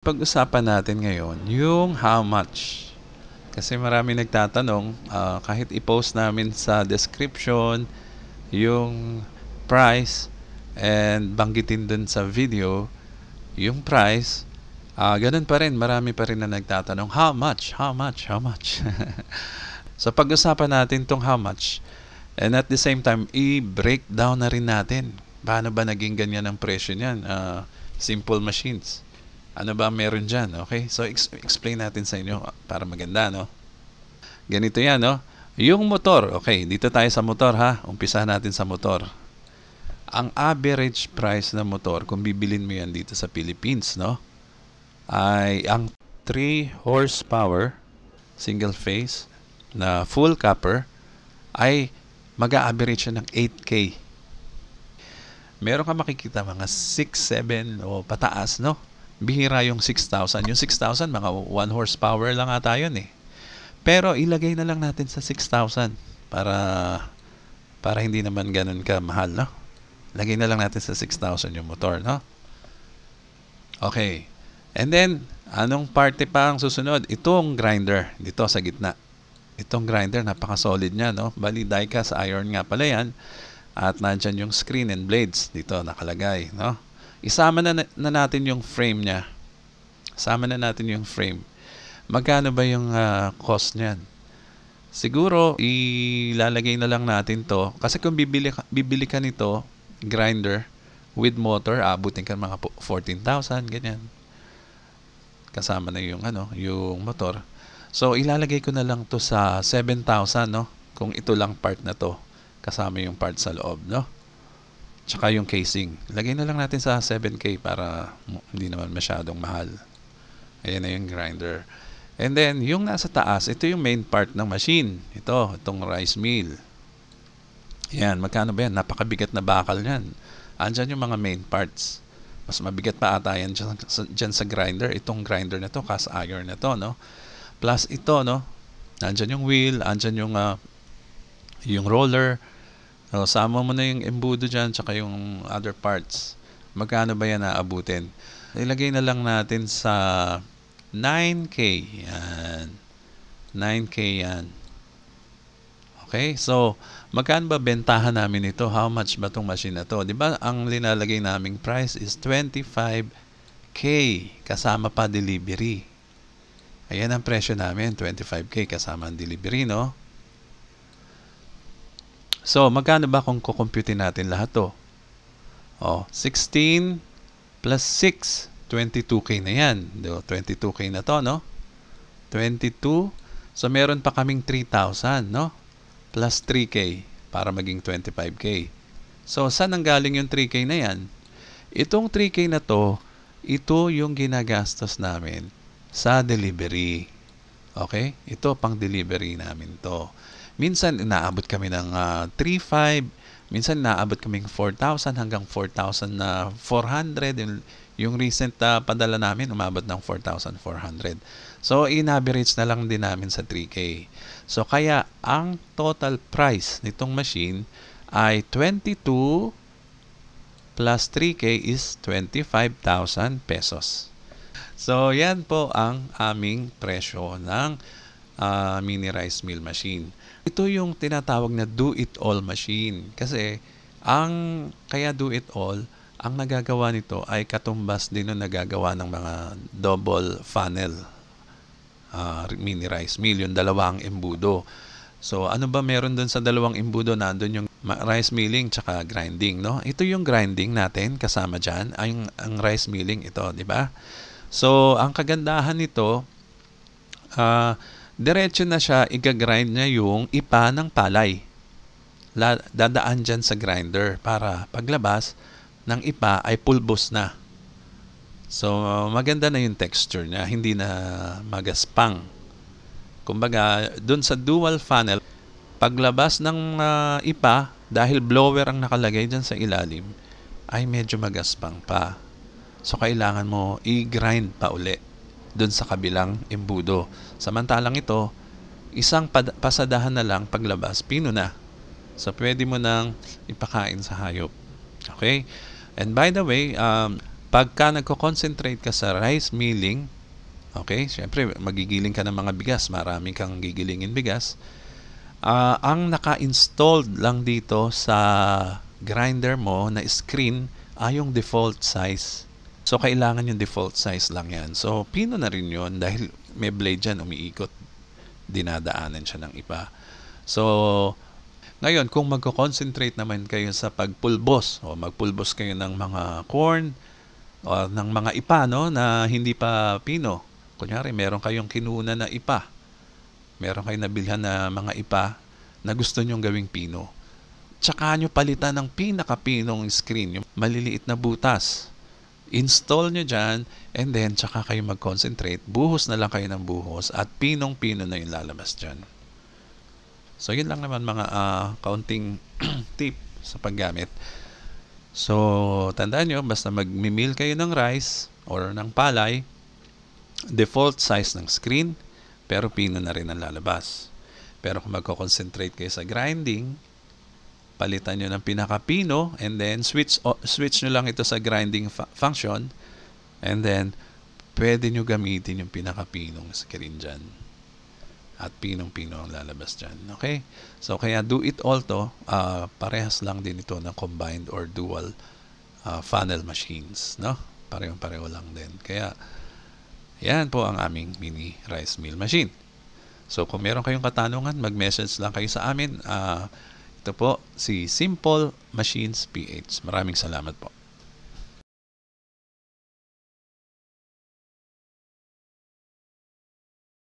Pag-usapan natin ngayon yung how much. Kasi marami nagtatanong, uh, kahit i-post namin sa description yung price and banggitin dun sa video yung price, uh, ganun pa rin, marami pa rin na nagtatanong, how much, how much, how much. so pag-usapan natin tong how much and at the same time, i-break down na rin natin. Paano ba naging ganyan ang presyo niyan? Uh, simple machines ano ba meron dyan, okay? So, ex explain natin sa inyo para maganda, no? Ganito yan, no? Yung motor, okay, dito tayo sa motor, ha? Umpisa natin sa motor. Ang average price ng motor, kung bibilin mo yan dito sa Philippines, no? Ay, ang 3 horsepower single phase na full copper ay mag-a-average siya ng 8K. Meron ka makikita mga 6, 7 o pataas, no? bihira yung 6,000. Yung 6,000, mga 1 horsepower lang ata yun eh. Pero ilagay na lang natin sa 6,000 para para hindi naman ganun ka mahal, no? Lagay na lang natin sa 6,000 yung motor, no? Okay. And then, anong parte pa ang susunod? Itong grinder dito sa gitna. Itong grinder, napaka-solid niya, no? Bali, diecast iron nga pala yan. At nandyan yung screen and blades dito nakalagay, no? Isama na, na natin yung frame niya. Isama na natin yung frame. Magkano ba yung uh, cost niyan? Siguro, ilalagay na lang natin to. Kasi kung bibili ka, bibili ka nito, grinder, with motor, abutin ka mga 14,000, ganyan. Kasama na yung, ano, yung motor. So, ilalagay ko na lang to sa 7,000, no? Kung ito lang part na to, kasama yung part sa loob, no? Tsaka yung casing. Lagay na lang natin sa 7K para hindi naman masyadong mahal. Ayan na yung grinder. And then, yung nasa taas, ito yung main part ng machine. Ito, itong rice mill. Yan, magkano ba yan? Napakabigat na bakal yan. Andyan yung mga main parts. Mas mabigat pa ata yan dyan, dyan sa grinder. Itong grinder na to, cast iron na to, no? Plus ito, no? Andyan yung wheel, andyan yung, uh, yung roller, So, oh, sama mo na yung embudo dyan, tsaka yung other parts. Magkano ba yan aabutin? Ilagay na lang natin sa 9K. Yan. 9K yan. Okay? So, magkano ba bentahan namin ito? How much ba itong machine na ito? ba diba, ang linalagay naming price is 25K kasama pa delivery. Ayan ang presyo namin, 25K kasama ang delivery, no? So, magkano ba kung kukumpute natin lahat to? Oh, 16 plus 6, 22k na yan. 22k na to, no? 22. So, meron pa kaming 3,000, no? Plus 3k para maging 25k. So, saan ang galing yung 3k na yan? Itong 3k na to, ito yung ginagastos namin sa delivery. Okay? Ito pang delivery namin to. Minsan, inaabot kami ng uh, ah, 3,500. Minsan, inaabot kaming 4,000 hanggang 4,400. Yung, yung recent uh, padala namin, umabot ng 4,400. So, in-average na lang din namin sa 3K. So, kaya ang total price nitong machine ay 22 plus 3K is 25,000 pesos. So, yan po ang aming presyo ng uh, mini rice mill machine. Ito yung tinatawag na do-it-all machine kasi ang kaya do-it-all, ang nagagawa nito ay katumbas din ng nagagawa ng mga double funnel uh, mini rice mill, yung dalawang embudo. So ano ba meron doon sa dalawang embudo? nandoon yung rice milling tsaka grinding, no? Ito yung grinding natin kasama diyan ang ang rice milling ito, di ba? So ang kagandahan nito uh, diretso na siya, igagrind niya yung ipa ng palay. La, dadaan dyan sa grinder para paglabas ng ipa ay pulbos na. So, maganda na yung texture niya, hindi na magaspang. Kumbaga, dun sa dual funnel, paglabas ng uh, ipa, dahil blower ang nakalagay dyan sa ilalim, ay medyo magaspang pa. So, kailangan mo i-grind pa ulit dun sa kabilang embudo. Samantalang ito, isang pasadahan na lang paglabas, pino na. So, pwede mo nang ipakain sa hayop. Okay? And by the way, um, pagka nagko-concentrate ka sa rice milling, okay, syempre magigiling ka ng mga bigas, marami kang gigilingin bigas, uh, ang naka-installed lang dito sa grinder mo na screen ay yung default size So, kailangan yung default size lang yan. So, pino na rin yun dahil may blade dyan, umiikot. Dinadaanan siya ng iba. So, ngayon, kung magko-concentrate naman kayo sa pagpulbos o magpulbos kayo ng mga corn o ng mga ipa no, na hindi pa pino. Kunyari, meron kayong kinuna na ipa. Meron kayong nabilhan na mga ipa na gusto nyong gawing pino. Tsaka nyo palitan ng pinaka-pinong screen, yung maliliit na butas install nyo dyan, and then tsaka kayo mag-concentrate. Buhos na lang kayo ng buhos at pinong-pino na yung lalabas dyan. So, yun lang naman mga uh, kaunting tip sa paggamit. So, tandaan nyo, basta mag-meal kayo ng rice or ng palay, default size ng screen, pero pino na rin ang lalabas. Pero kung magko-concentrate kayo sa grinding, palitan nyo ng pinakapino and then switch, switch nyo lang ito sa grinding fu function and then pwede nyo gamitin yung pinakapinong screen dyan at pinong-pino ang lalabas dyan. Okay? So, kaya do it all to, uh, parehas lang din ito ng combined or dual uh, funnel machines. No? Parehong-pareho lang din. Kaya, yan po ang aming mini rice mill machine. So, kung meron kayong katanungan, mag-message lang kayo sa amin. Uh, ito po si Simple Machines PH. Maraming salamat po.